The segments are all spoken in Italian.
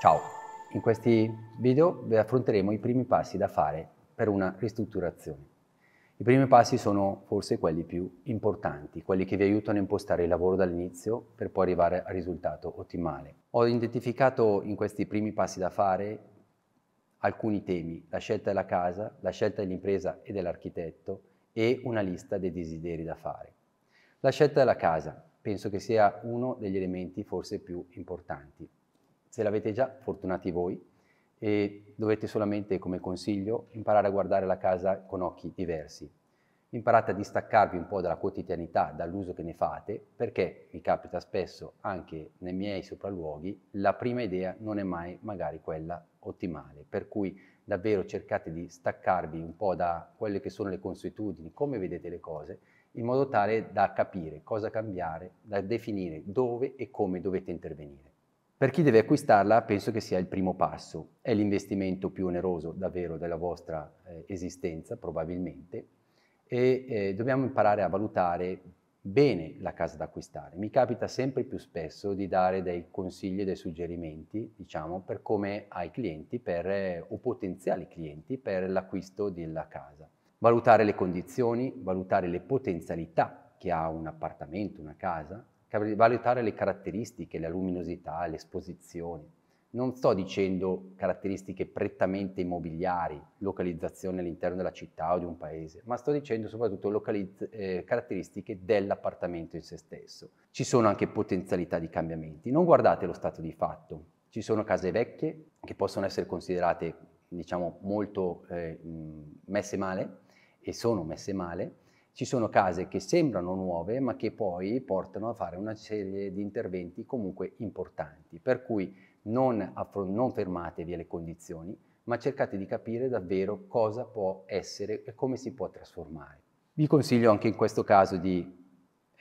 Ciao! In questi video vi affronteremo i primi passi da fare per una ristrutturazione. I primi passi sono forse quelli più importanti, quelli che vi aiutano a impostare il lavoro dall'inizio per poi arrivare al risultato ottimale. Ho identificato in questi primi passi da fare alcuni temi, la scelta della casa, la scelta dell'impresa e dell'architetto e una lista dei desideri da fare. La scelta della casa penso che sia uno degli elementi forse più importanti. Se l'avete già, fortunati voi e dovete solamente, come consiglio, imparare a guardare la casa con occhi diversi. Imparate a distaccarvi un po' dalla quotidianità, dall'uso che ne fate, perché mi capita spesso anche nei miei sopralluoghi, la prima idea non è mai magari quella ottimale, per cui davvero cercate di staccarvi un po' da quelle che sono le consuetudini, come vedete le cose, in modo tale da capire cosa cambiare, da definire dove e come dovete intervenire. Per chi deve acquistarla penso che sia il primo passo, è l'investimento più oneroso davvero della vostra eh, esistenza probabilmente e eh, dobbiamo imparare a valutare bene la casa da acquistare. Mi capita sempre più spesso di dare dei consigli e dei suggerimenti, diciamo, per come ai clienti per, eh, o potenziali clienti per l'acquisto della casa. Valutare le condizioni, valutare le potenzialità che ha un appartamento, una casa, valutare le caratteristiche, la luminosità, l'esposizione. Non sto dicendo caratteristiche prettamente immobiliari, localizzazione all'interno della città o di un paese, ma sto dicendo soprattutto localizz- eh, caratteristiche dell'appartamento in se stesso. Ci sono anche potenzialità di cambiamenti. Non guardate lo stato di fatto. Ci sono case vecchie che possono essere considerate, diciamo, molto eh, messe male e sono messe male, ci sono case che sembrano nuove ma che poi portano a fare una serie di interventi comunque importanti, per cui non, non fermatevi alle condizioni, ma cercate di capire davvero cosa può essere e come si può trasformare. Vi consiglio anche in questo caso di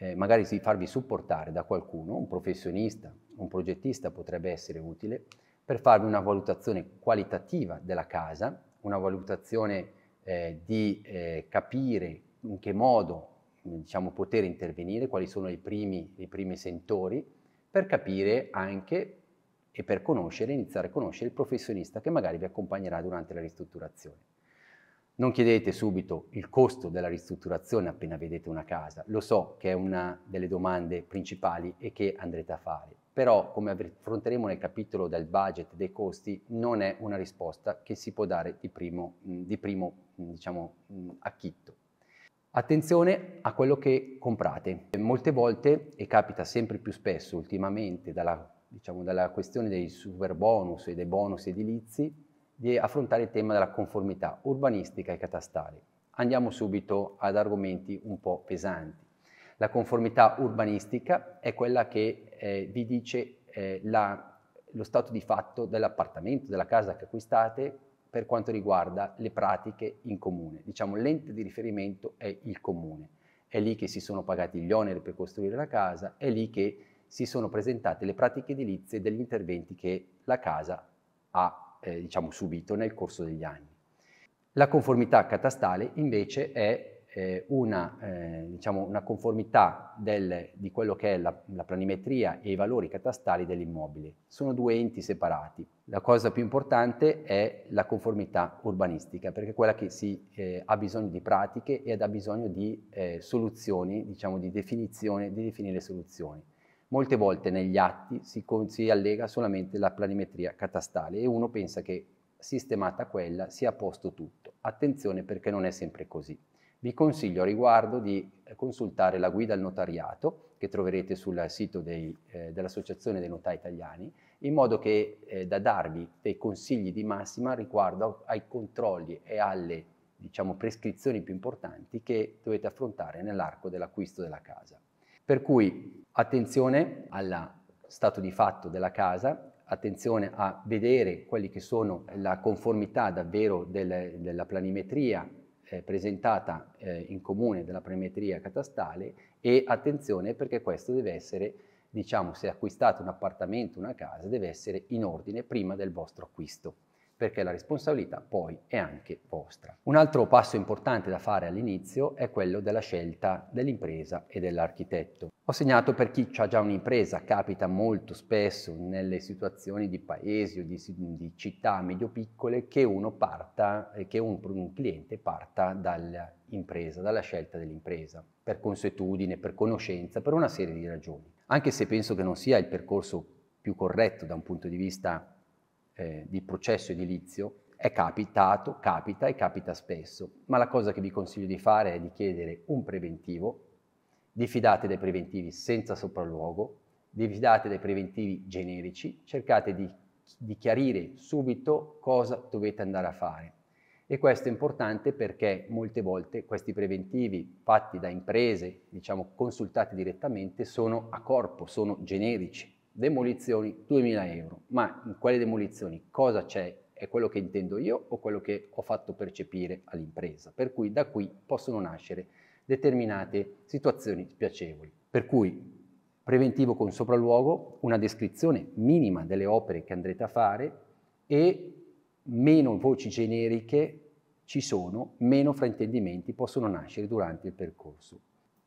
eh, magari di farvi supportare da qualcuno, un professionista, un progettista potrebbe essere utile, per farvi una valutazione qualitativa della casa, una valutazione eh, di eh, capire in che modo diciamo, poter intervenire, quali sono i primi, i primi sentori, per capire anche e per conoscere, iniziare a conoscere il professionista che magari vi accompagnerà durante la ristrutturazione. Non chiedete subito il costo della ristrutturazione appena vedete una casa, lo so che è una delle domande principali e che andrete a fare, però come affronteremo nel capitolo del budget dei costi non è una risposta che si può dare di primo, di primo diciamo, acchitto. Attenzione a quello che comprate. Molte volte, e capita sempre più spesso ultimamente dalla, diciamo, dalla questione dei super bonus e dei bonus edilizi, di affrontare il tema della conformità urbanistica e catastale. Andiamo subito ad argomenti un po' pesanti. La conformità urbanistica è quella che eh, vi dice eh, la, lo stato di fatto dell'appartamento, della casa che acquistate, per quanto riguarda le pratiche in comune. Diciamo l'ente di riferimento è il comune. È lì che si sono pagati gli oneri per costruire la casa, è lì che si sono presentate le pratiche edilizie degli interventi che la casa ha eh, diciamo, subito nel corso degli anni. La conformità catastale invece è eh, una, eh, diciamo una, conformità del, di quello che è la, la, planimetria e i valori catastali dell'immobile. Sono due enti separati. La cosa più importante è la conformità urbanistica, perché è quella che si, eh, ha bisogno di pratiche ed ha bisogno di eh, soluzioni, diciamo di definizione, di definire soluzioni. Molte volte negli atti si, si allega solamente la planimetria catastale e uno pensa che sistemata quella sia a posto tutto. Attenzione perché non è sempre così. Vi consiglio a riguardo di eh, consultare la guida al notariato che troverete sul sito dei, eh, dell'Associazione dei Notai Italiani, in modo che eh, da darvi dei consigli di massima riguardo ai controlli e alle diciamo, prescrizioni più importanti che dovete affrontare nell'arco dell'acquisto della casa. Per cui attenzione al stato di fatto della casa, attenzione a vedere quelli che sono la conformità davvero del, della planimetria eh, presentata eh, in comune della premetria catastale e attenzione perché questo deve essere, diciamo, se acquistate un appartamento, una casa, deve essere in ordine prima del vostro acquisto perché la responsabilità poi è anche vostra. Un altro passo importante da fare all'inizio è quello della scelta dell'impresa e dell'architetto. Ho segnato per chi ha già un'impresa, capita molto spesso nelle situazioni di paesi o di, di città medio-piccole che uno parta, eh, che un, un cliente parta dall'impresa, dalla scelta dell'impresa, per consuetudine, per conoscenza, per una serie di ragioni. Anche se penso che non sia il percorso più corretto da un punto di vista eh, di processo edilizio è capitato, capita e capita spesso, ma la cosa che vi consiglio di fare è di chiedere un preventivo, diffidate dai preventivi senza sopralluogo, diffidate dai preventivi generici, cercate di, di chiarire subito cosa dovete andare a fare. E questo è importante perché molte volte questi preventivi fatti da imprese, diciamo consultati direttamente, sono a corpo, sono generici demolizioni 2000 euro, ma in quale demolizioni cosa c'è? È quello che intendo io o quello che ho fatto percepire all'impresa, per cui da qui possono nascere determinate situazioni spiacevoli. Per cui preventivo con sopralluogo, una descrizione minima delle opere che andrete a fare e meno voci generiche ci sono, meno fraintendimenti possono nascere durante il percorso.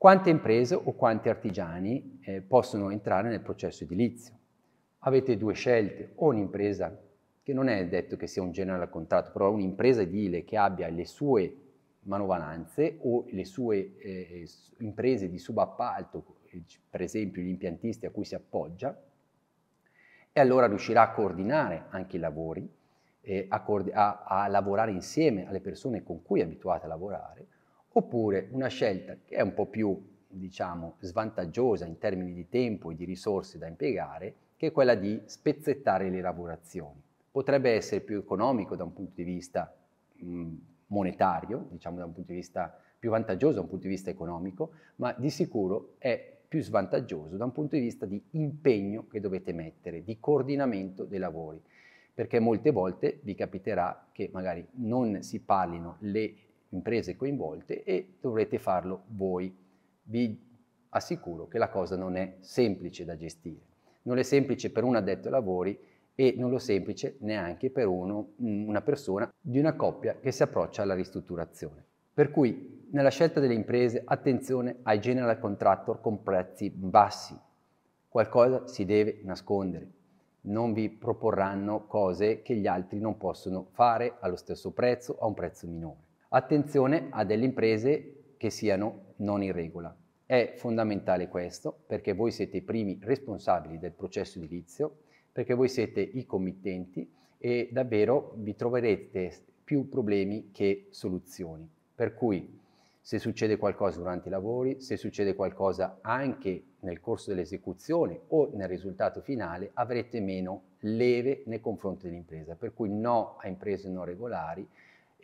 Quante imprese o quanti artigiani eh, possono entrare nel processo edilizio? Avete due scelte, o un'impresa che non è detto che sia un generale contratto, però un'impresa edile che abbia le sue manovalanze o le sue eh, imprese di subappalto, eh, per esempio gli impiantisti a cui si appoggia, e allora riuscirà a coordinare anche i lavori, eh, a, a lavorare insieme alle persone con cui è abituata a lavorare, oppure una scelta che è un po' più diciamo, svantaggiosa in termini di tempo e di risorse da impiegare, che è quella di spezzettare le lavorazioni. Potrebbe essere più economico da un punto di vista mh, mm, monetario, diciamo da un punto di vista più vantaggioso da un punto di vista economico, ma di sicuro è più svantaggioso da un punto di vista di impegno che dovete mettere, di coordinamento dei lavori, perché molte volte vi capiterà che magari non si parlino le imprese coinvolte e dovrete farlo voi. Vi assicuro che la cosa non è semplice da gestire. Non è semplice per un addetto ai lavori e non lo semplice neanche per uno, mm, una persona di una coppia che si approccia alla ristrutturazione. Per cui nella scelta delle imprese attenzione ai general contractor con prezzi bassi. Qualcosa si deve nascondere. Non vi proporranno cose che gli altri non possono fare allo stesso prezzo, a un prezzo minore. Attenzione a delle imprese che siano non in regola. È fondamentale questo perché voi siete i primi responsabili del processo edilizio, perché voi siete i committenti e davvero vi troverete più problemi che soluzioni. Per cui se succede qualcosa durante i lavori, se succede qualcosa anche nel corso dell'esecuzione o nel risultato finale, avrete meno leve nei confronti dell'impresa. Per cui no a imprese non regolari,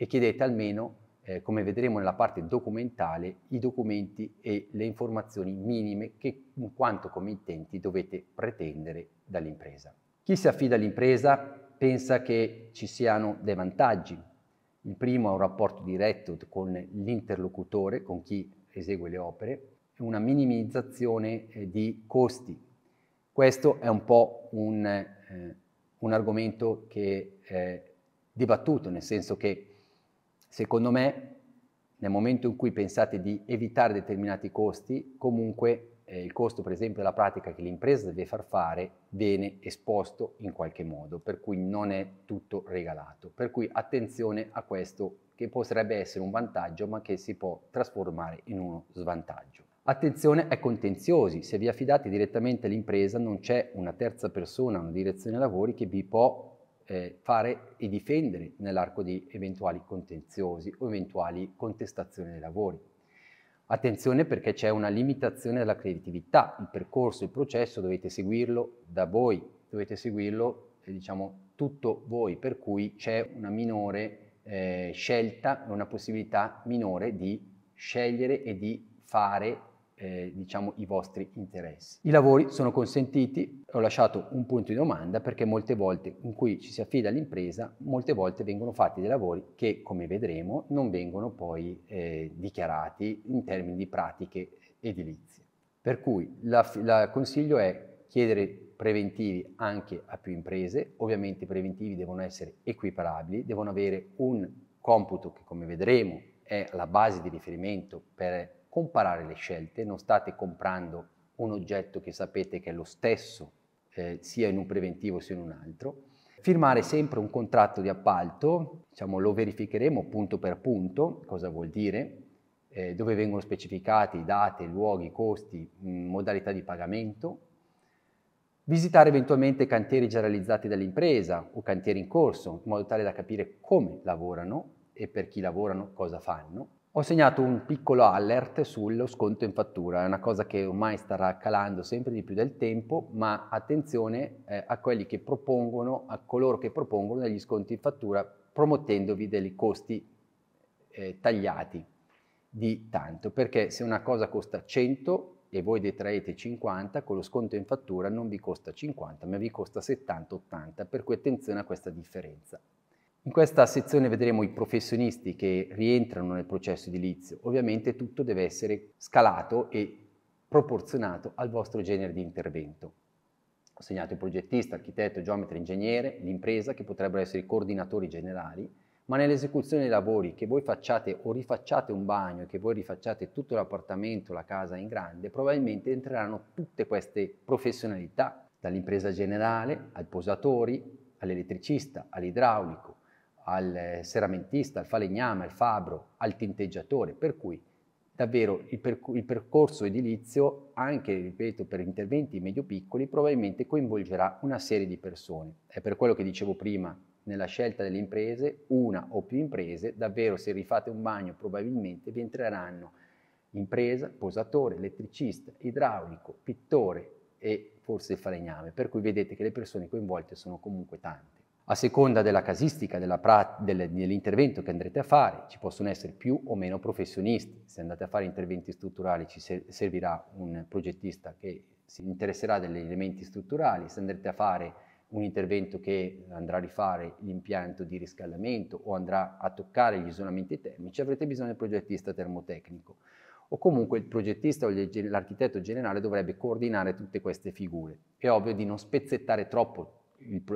e chiedete almeno, eh, come vedremo nella parte documentale, i documenti e le informazioni minime che in quanto committenti dovete pretendere dall'impresa. Chi si affida all'impresa pensa che ci siano dei vantaggi. Il primo è un rapporto diretto con l'interlocutore, con chi esegue le opere, una minimizzazione eh, di costi. Questo è un po' un, eh, un argomento che è dibattuto, nel senso che Secondo me, nel momento in cui pensate di evitare determinati costi, comunque eh, il costo per esempio della pratica che l'impresa deve far fare viene esposto in qualche modo, per cui non è tutto regalato. Per cui attenzione a questo che potrebbe essere un vantaggio ma che si può trasformare in uno svantaggio. Attenzione ai contenziosi, se vi affidate direttamente all'impresa non c'è una terza persona, una direzione lavori che vi può eh, fare e difendere nell'arco di eventuali contenziosi o eventuali contestazioni dei lavori. Attenzione perché c'è una limitazione della creatività, il percorso, il processo dovete seguirlo da voi, dovete seguirlo eh, diciamo, tutto voi, per cui c'è una minore eh, scelta e una possibilità minore di scegliere e di fare eh, diciamo, i vostri interessi. I lavori sono consentiti, ho lasciato un punto di domanda perché molte volte in cui ci si affida all'impresa, molte volte vengono fatti dei lavori che, come vedremo, non vengono poi eh, dichiarati in termini di pratiche edilizie. Per cui il consiglio è chiedere preventivi anche a più imprese, ovviamente i preventivi devono essere equiparabili, devono avere un computo che come vedremo è la base di riferimento per comparare le scelte, non state comprando un oggetto che sapete che è lo stesso eh, sia in un preventivo sia in un altro. Firmare sempre un contratto di appalto, diciamo, lo verificheremo punto per punto, cosa vuol dire, eh, dove vengono specificati date, luoghi, costi, mh, modalità di pagamento. Visitare eventualmente cantieri già realizzati dall'impresa o cantieri in corso, in modo tale da capire come lavorano e per chi lavorano cosa fanno ho segnato un piccolo alert sullo sconto in fattura, è una cosa che ormai starà calando sempre di più del tempo, ma attenzione eh, a quelli che propongono, a coloro che propongono degli sconti in fattura promettendovi dei costi eh, tagliati di tanto, perché se una cosa costa 100 e voi detraete 50, con lo sconto in fattura non vi costa 50, ma vi costa 70-80, per cui attenzione a questa differenza. In questa sezione vedremo i professionisti che rientrano nel processo edilizio. Ovviamente tutto deve essere scalato e proporzionato al vostro genere di intervento. Ho segnato il progettista, architetto, geometra, ingegnere, l'impresa che potrebbero essere i coordinatori generali, ma nell'esecuzione dei lavori che voi facciate o rifacciate un bagno, che voi rifacciate tutto l'appartamento, la casa in grande, probabilmente entreranno tutte queste professionalità, dall'impresa generale al posatori, all'elettricista, all'idraulico, al seramentista, al falegname, al fabbro, al tinteggiatore, per cui davvero il, perc- il percorso edilizio, anche ripeto, per interventi medio-piccoli, probabilmente coinvolgerà una serie di persone. È per quello che dicevo prima, nella scelta delle imprese, una o più imprese, davvero se rifate un bagno probabilmente vi entreranno impresa, posatore, elettricista, idraulico, pittore e forse il falegname, per cui vedete che le persone coinvolte sono comunque tante. A seconda della casistica dell'intervento che andrete a fare, ci possono essere più o meno professionisti. Se andate a fare interventi strutturali ci servirà un progettista che si interesserà degli elementi strutturali, se andrete a fare un intervento che andrà a rifare l'impianto di riscaldamento o andrà a toccare gli isolamenti termici, avrete bisogno del progettista termotecnico o comunque il progettista o l'architetto generale dovrebbe coordinare tutte queste figure. È ovvio di non spezzettare troppo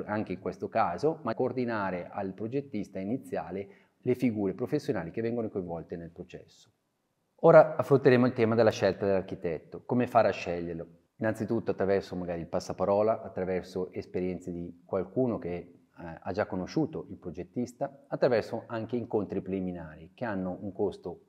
anche in questo caso, ma coordinare al progettista iniziale le figure professionali che vengono coinvolte nel processo. Ora affronteremo il tema della scelta dell'architetto, come fare a sceglierlo. Innanzitutto attraverso magari il passaparola, attraverso esperienze di qualcuno che eh, ha già conosciuto il progettista, attraverso anche incontri preliminari che hanno un costo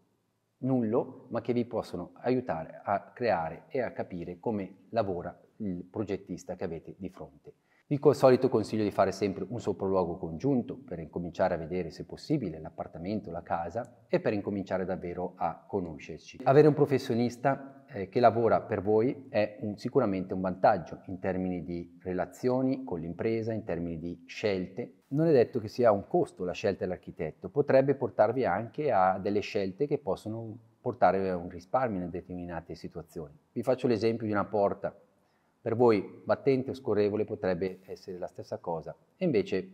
nullo ma che vi possono aiutare a creare e a capire come lavora il progettista che avete di fronte il solito consiglio di fare sempre un sopralluogo congiunto per incominciare a vedere se possibile l'appartamento, la casa e per incominciare davvero a conoscerci. Avere un professionista eh, che lavora per voi è un, sicuramente un vantaggio in termini di relazioni con l'impresa, in termini di scelte. Non è detto che sia un costo la scelta dell'architetto, potrebbe portarvi anche a delle scelte che possono portare a un risparmio in determinate situazioni. Vi faccio l'esempio di una porta per voi battente o scorrevole potrebbe essere la stessa cosa. E invece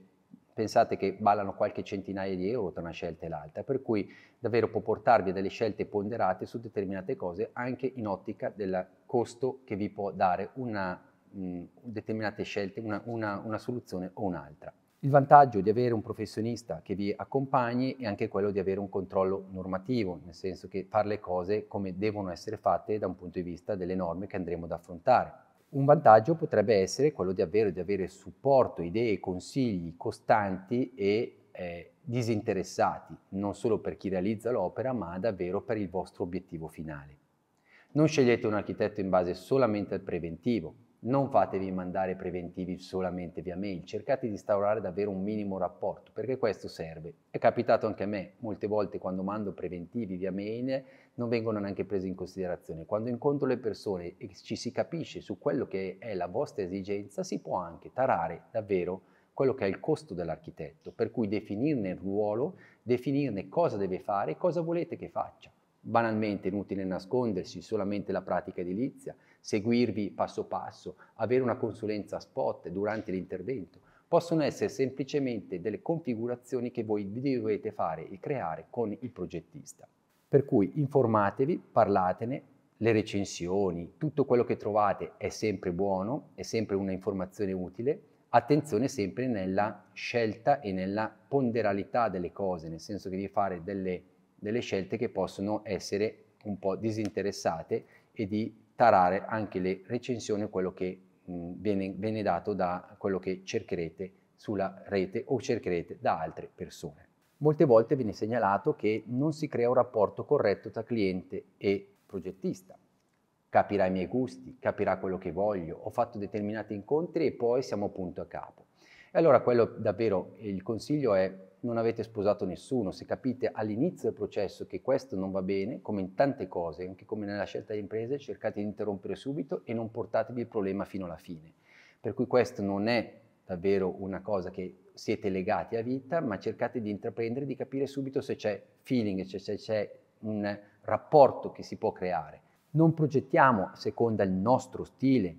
pensate che ballano qualche centinaia di euro tra una scelta e l'altra, per cui davvero può portarvi a delle scelte ponderate su determinate cose anche in ottica del costo che vi può dare una, mh, determinate scelte, una, una, una soluzione o un'altra. Il vantaggio di avere un professionista che vi accompagni è anche quello di avere un controllo normativo, nel senso che fare le cose come devono essere fatte da un punto di vista delle norme che andremo ad affrontare. Un vantaggio potrebbe essere quello di avere, di avere supporto, idee, consigli costanti e eh, disinteressati, non solo per chi realizza l'opera, ma davvero per il vostro obiettivo finale. Non scegliete un architetto in base solamente al preventivo, non fatevi mandare preventivi solamente via mail, cercate di instaurare davvero un minimo rapporto, perché questo serve. È capitato anche a me, molte volte quando mando preventivi via mail non vengono neanche presi in considerazione. Quando incontro le persone e ci si capisce su quello che è la vostra esigenza, si può anche tarare davvero quello che è il costo dell'architetto, per cui definirne il ruolo, definirne cosa deve fare e cosa volete che faccia. Banalmente, inutile nascondersi, solamente la pratica edilizia seguirvi passo passo, avere una consulenza spot durante l'intervento. Possono essere semplicemente delle configurazioni che voi dovete fare e creare con il progettista. Per cui informatevi, parlatene, le recensioni, tutto quello che trovate è sempre buono, è sempre una informazione utile. Attenzione sempre nella scelta e nella ponderalità delle cose, nel senso che devi fare delle, delle scelte che possono essere un po' disinteressate e di tarare anche le recensioni, quello che mh, viene, viene dato da quello che cercherete sulla rete o cercherete da altre persone. Molte volte viene segnalato che non si crea un rapporto corretto tra cliente e progettista capirà i miei gusti, capirà quello che voglio, ho fatto determinati incontri e poi siamo punto a capo. E allora quello davvero il consiglio è non avete sposato nessuno, se capite all'inizio del processo che questo non va bene, come in tante cose, anche come nella scelta di imprese, cercate di interrompere subito e non portatevi il problema fino alla fine. Per cui questo non è davvero una cosa che siete legati a vita, ma cercate di intraprendere, di capire subito se c'è feeling, cioè se c'è un rapporto che si può creare. Non progettiamo secondo il nostro stile,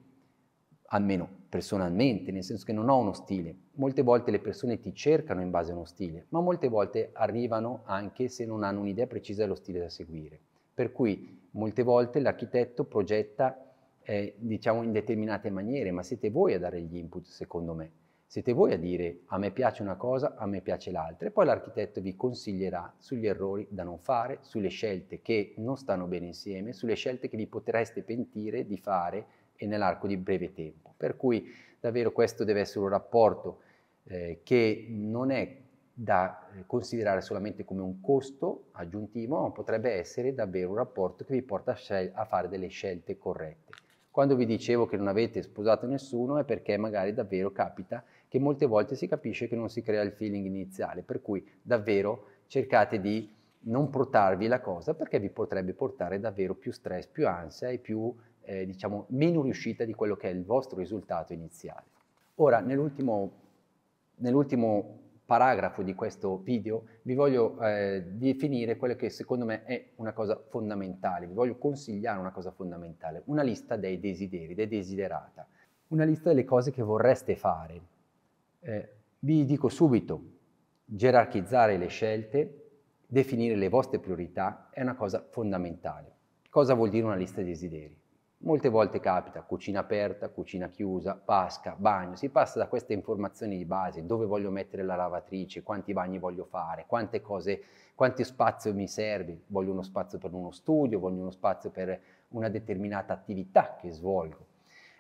almeno personalmente, nel senso che non ho uno stile, Molte volte le persone ti cercano in base a uno stile, ma molte volte arrivano anche se non hanno un'idea precisa dello stile da seguire. Per cui molte volte l'architetto progetta eh, diciamo in determinate maniere, ma siete voi a dare gli input secondo me. Siete voi a dire a me piace una cosa, a me piace l'altra e poi l'architetto vi consiglierà sugli errori da non fare, sulle scelte che non stanno bene insieme, sulle scelte che vi potreste pentire di fare e nell'arco di breve tempo. Per cui davvero questo deve essere un rapporto eh, che non è da eh, considerare solamente come un costo aggiuntivo, ma potrebbe essere davvero un rapporto che vi porta a, scel- a fare delle scelte corrette. Quando vi dicevo che non avete sposato nessuno è perché magari davvero capita che molte volte si capisce che non si crea il feeling iniziale, per cui davvero cercate di non portarvi la cosa perché vi potrebbe portare davvero più stress, più ansia e più eh, diciamo, meno riuscita di quello che è il vostro risultato iniziale. Ora, nell'ultimo, nell'ultimo paragrafo di questo video vi voglio eh, definire quello che secondo me è una cosa fondamentale, vi voglio consigliare una cosa fondamentale, una lista dei desideri, dei desiderata, una lista delle cose che vorreste fare. Eh, vi dico subito, gerarchizzare le scelte, definire le vostre priorità è una cosa fondamentale. Cosa vuol dire una lista dei desideri? Molte volte capita cucina aperta, cucina chiusa, vasca, bagno, si passa da queste informazioni di base, dove voglio mettere la lavatrice, quanti bagni voglio fare, quante cose, quanto spazio mi serve, voglio uno spazio per uno studio, voglio uno spazio per una determinata attività che svolgo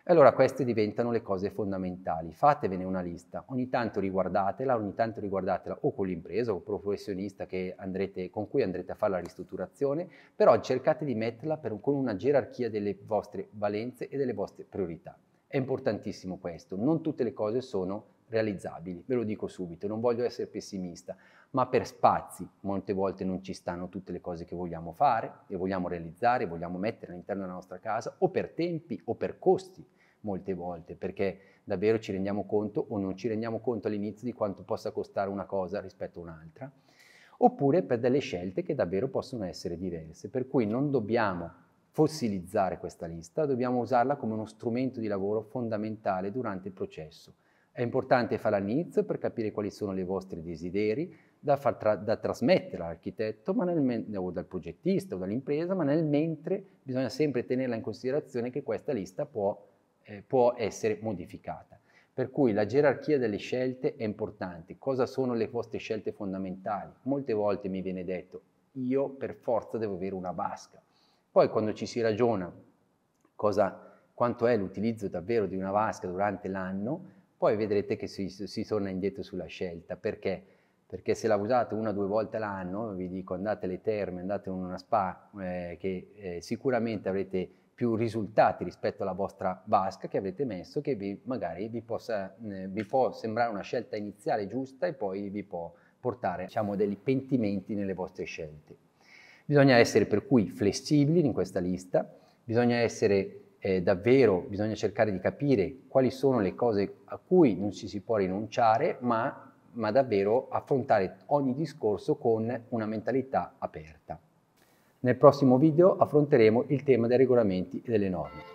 allora queste diventano le cose fondamentali. Fatevene una lista, ogni tanto riguardatela, ogni tanto riguardatela o con l'impresa o con il professionista andrete, con cui andrete a fare la ristrutturazione, però cercate di metterla per, con una gerarchia delle vostre valenze e delle vostre priorità. È importantissimo questo, non tutte le cose sono realizzabili, ve lo dico subito, non voglio essere pessimista, ma per spazi. Molte volte non ci stanno tutte le cose che vogliamo fare e vogliamo realizzare, vogliamo mettere all'interno della nostra casa, o per tempi o per costi, molte volte, perché davvero ci rendiamo conto o non ci rendiamo conto all'inizio di quanto possa costare una cosa rispetto a un'altra, oppure per delle scelte che davvero possono essere diverse. Per cui non dobbiamo fossilizzare questa lista, dobbiamo usarla come uno strumento di lavoro fondamentale durante il processo. È importante farla all'inizio per capire quali sono i vostri desideri, da, tra, da trasmettere all'architetto nel, o dal progettista o dall'impresa, ma nel mentre bisogna sempre tenerla in considerazione che questa lista può, eh, può essere modificata. Per cui la gerarchia delle scelte è importante. Cosa sono le vostre scelte fondamentali? Molte volte mi viene detto, io per forza devo avere una vasca. Poi quando ci si ragiona cosa, quanto è l'utilizzo davvero di una vasca durante l'anno, poi vedrete che si, si torna indietro sulla scelta. Perché? perché se la usate una o due volte l'anno, vi dico andate alle terme, andate in una spa, eh, che eh, sicuramente avrete più risultati rispetto alla vostra vasca che avete messo, che vi, magari vi, possa, eh, vi può sembrare una scelta iniziale giusta e poi vi può portare diciamo, dei pentimenti nelle vostre scelte. Bisogna essere per cui flessibili in questa lista, bisogna essere eh, davvero bisogna cercare di capire quali sono le cose a cui non ci si può rinunciare, ma ma davvero affrontare ogni discorso con una mentalità aperta. Nel prossimo video affronteremo il tema dei regolamenti e delle norme.